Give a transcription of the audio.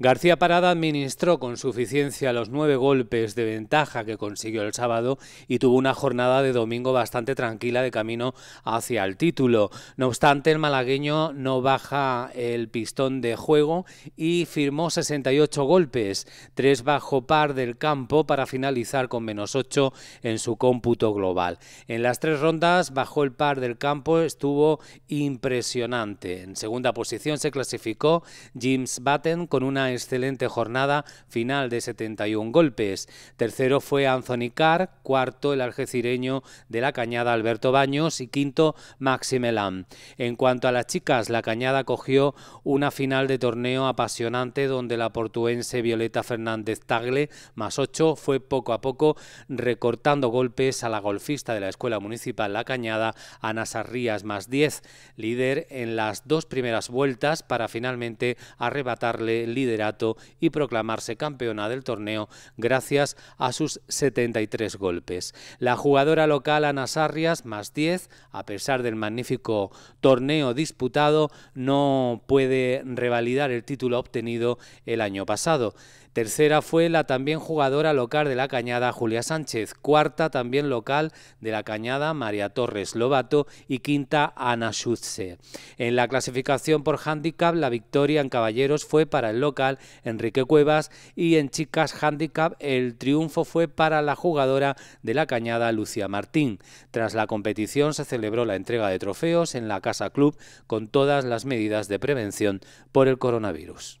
García Parada administró con suficiencia los nueve golpes de ventaja que consiguió el sábado y tuvo una jornada de domingo bastante tranquila de camino hacia el título. No obstante, el malagueño no baja el pistón de juego y firmó 68 golpes, tres bajo par del campo para finalizar con menos ocho en su cómputo global. En las tres rondas bajo el par del campo, estuvo impresionante. En segunda posición se clasificó James Batten con una excelente jornada final de 71 golpes. Tercero fue Anthony Carr, cuarto el algecireño de la Cañada Alberto Baños y quinto Lam En cuanto a las chicas, la Cañada cogió una final de torneo apasionante donde la portuense Violeta Fernández Tagle, más 8, fue poco a poco recortando golpes a la golfista de la Escuela Municipal La Cañada, Ana Sarrías, más 10, líder en las dos primeras vueltas para finalmente arrebatarle líder y proclamarse campeona del torneo gracias a sus 73 golpes. La jugadora local Ana Sarrias, más 10, a pesar del magnífico torneo disputado, no puede revalidar el título obtenido el año pasado. Tercera fue la también jugadora local de la Cañada, Julia Sánchez. Cuarta, también local de la Cañada, María Torres Lobato. Y quinta, Ana Schutze. En la clasificación por handicap, la victoria en caballeros fue para el local, Enrique Cuevas. Y en chicas handicap, el triunfo fue para la jugadora de la Cañada, Lucía Martín. Tras la competición, se celebró la entrega de trofeos en la Casa Club con todas las medidas de prevención por el coronavirus.